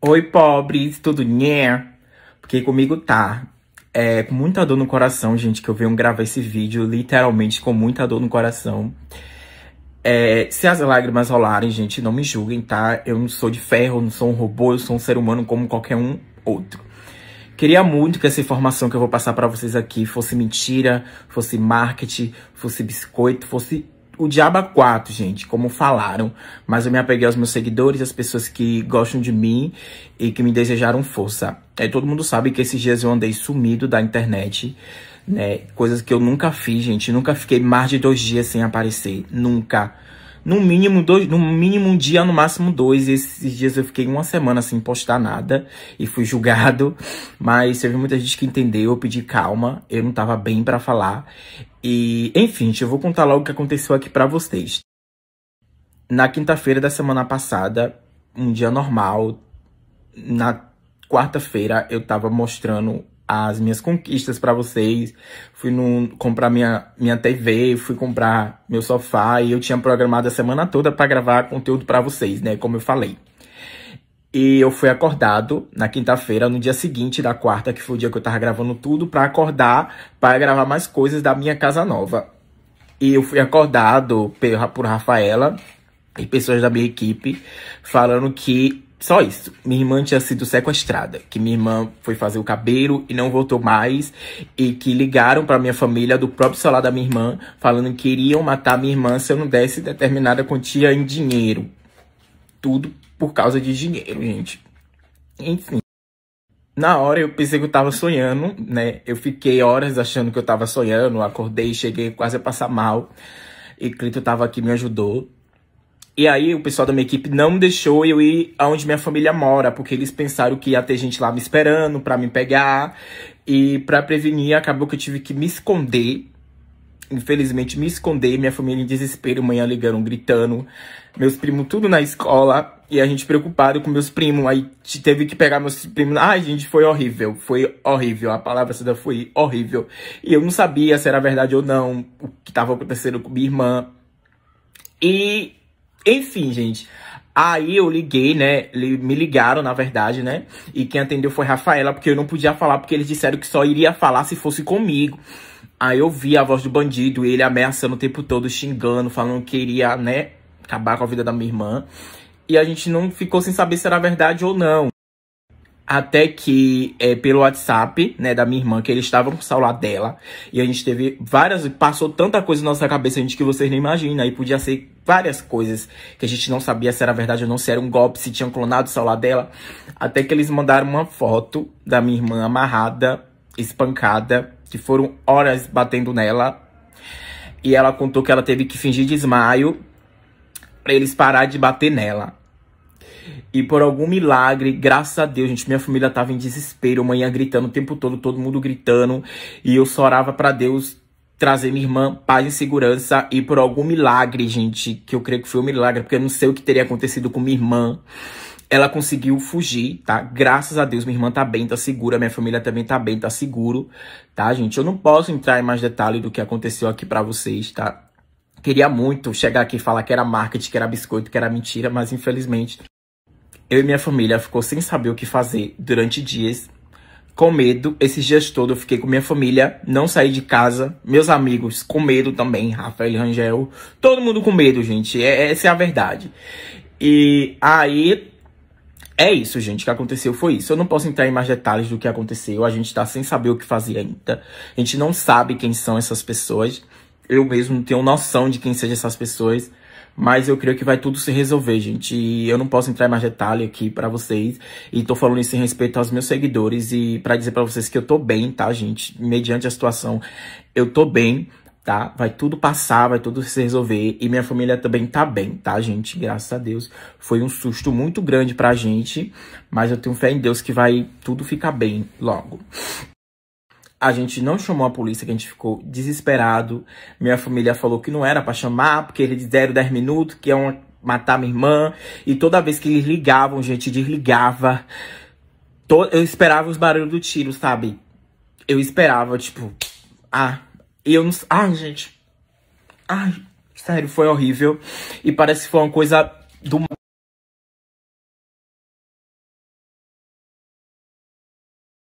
Oi, pobres, tudo né? Porque comigo tá. É, com muita dor no coração, gente, que eu venho gravar esse vídeo literalmente com muita dor no coração. É, se as lágrimas rolarem, gente, não me julguem, tá? Eu não sou de ferro, não sou um robô, eu sou um ser humano como qualquer um outro. Queria muito que essa informação que eu vou passar para vocês aqui fosse mentira, fosse marketing, fosse biscoito, fosse o Diaba 4, gente, como falaram. Mas eu me apeguei aos meus seguidores, às pessoas que gostam de mim e que me desejaram força. É, todo mundo sabe que esses dias eu andei sumido da internet, né? Coisas que eu nunca fiz, gente. Nunca fiquei mais de dois dias sem aparecer. Nunca no mínimo dois, no mínimo um dia, no máximo dois. Esses dias eu fiquei uma semana sem postar nada e fui julgado, mas teve muita gente que entendeu, eu pedi calma, eu não tava bem para falar. E, enfim, eu vou contar logo o que aconteceu aqui para vocês. Na quinta-feira da semana passada, um dia normal, na quarta-feira eu tava mostrando as minhas conquistas para vocês. Fui no, comprar minha, minha TV, fui comprar meu sofá e eu tinha programado a semana toda para gravar conteúdo para vocês, né? Como eu falei. E eu fui acordado na quinta-feira, no dia seguinte da quarta, que foi o dia que eu tava gravando tudo, para acordar, para gravar mais coisas da minha casa nova. E eu fui acordado por Rafaela e pessoas da minha equipe falando que só isso. Minha irmã tinha sido sequestrada, que minha irmã foi fazer o cabelo e não voltou mais, e que ligaram para minha família do próprio celular da minha irmã, falando que iriam matar minha irmã se eu não desse determinada quantia em dinheiro. Tudo por causa de dinheiro, gente. Enfim. Na hora eu pensei que eu tava sonhando, né? Eu fiquei horas achando que eu tava sonhando, acordei, cheguei quase a passar mal. E Clito tava aqui, me ajudou. E aí o pessoal da minha equipe não deixou eu ir aonde minha família mora, porque eles pensaram que ia ter gente lá me esperando para me pegar. E para prevenir, acabou que eu tive que me esconder. Infelizmente, me esconder, minha família em desespero, manhã ligaram gritando, meus primos tudo na escola, e a gente preocupado com meus primos, aí teve que pegar meus primos, ai gente, foi horrível, foi horrível, a palavra da foi horrível, e eu não sabia se era verdade ou não, o que estava acontecendo com minha irmã, e enfim, gente. Aí eu liguei, né? Me ligaram, na verdade, né? E quem atendeu foi Rafaela, porque eu não podia falar, porque eles disseram que só iria falar se fosse comigo. Aí eu vi a voz do bandido, ele ameaçando o tempo todo, xingando, falando que iria, né, acabar com a vida da minha irmã. E a gente não ficou sem saber se era verdade ou não. Até que, é, pelo WhatsApp, né, da minha irmã, que eles estavam com o celular dela. E a gente teve várias. Passou tanta coisa na nossa cabeça, gente, que vocês nem imaginam. Aí podia ser várias coisas que a gente não sabia se era verdade ou não, se era um golpe, se tinham clonado o celular dela. Até que eles mandaram uma foto da minha irmã amarrada, espancada, que foram horas batendo nela. E ela contou que ela teve que fingir desmaio pra eles parar de bater nela. E por algum milagre, graças a Deus, gente, minha família tava em desespero, manhã gritando o tempo todo, todo mundo gritando, e eu só orava para Deus trazer minha irmã paz e segurança e por algum milagre, gente, que eu creio que foi um milagre, porque eu não sei o que teria acontecido com minha irmã. Ela conseguiu fugir, tá? Graças a Deus, minha irmã tá bem, tá segura, minha família também tá bem, tá seguro, tá, gente? Eu não posso entrar em mais detalhe do que aconteceu aqui para vocês, tá? Queria muito chegar aqui e falar que era marketing, que era biscoito, que era mentira, mas infelizmente eu e minha família ficou sem saber o que fazer durante dias com medo. Esses dias todos eu fiquei com minha família, não saí de casa. Meus amigos com medo também, Rafael e Rangel. Todo mundo com medo, gente. É, essa é a verdade. E aí. É isso, gente, o que aconteceu foi isso. Eu não posso entrar em mais detalhes do que aconteceu. A gente tá sem saber o que fazer ainda. A gente não sabe quem são essas pessoas. Eu mesmo não tenho noção de quem sejam essas pessoas mas eu creio que vai tudo se resolver, gente. E eu não posso entrar em mais detalhe aqui para vocês. E tô falando isso em respeito aos meus seguidores e para dizer para vocês que eu tô bem, tá, gente? Mediante a situação, eu tô bem, tá? Vai tudo passar, vai tudo se resolver e minha família também tá bem, tá, gente? Graças a Deus. Foi um susto muito grande pra gente, mas eu tenho fé em Deus que vai tudo ficar bem logo. A gente não chamou a polícia, que a gente ficou desesperado. Minha família falou que não era para chamar, porque eles deram 10 minutos, que iam matar minha irmã. E toda vez que eles ligavam, a gente desligava. Eu esperava os barulhos do tiro, sabe? Eu esperava, tipo... Ah, eu não... Ai, gente. Ai, sério, foi horrível. E parece que foi uma coisa do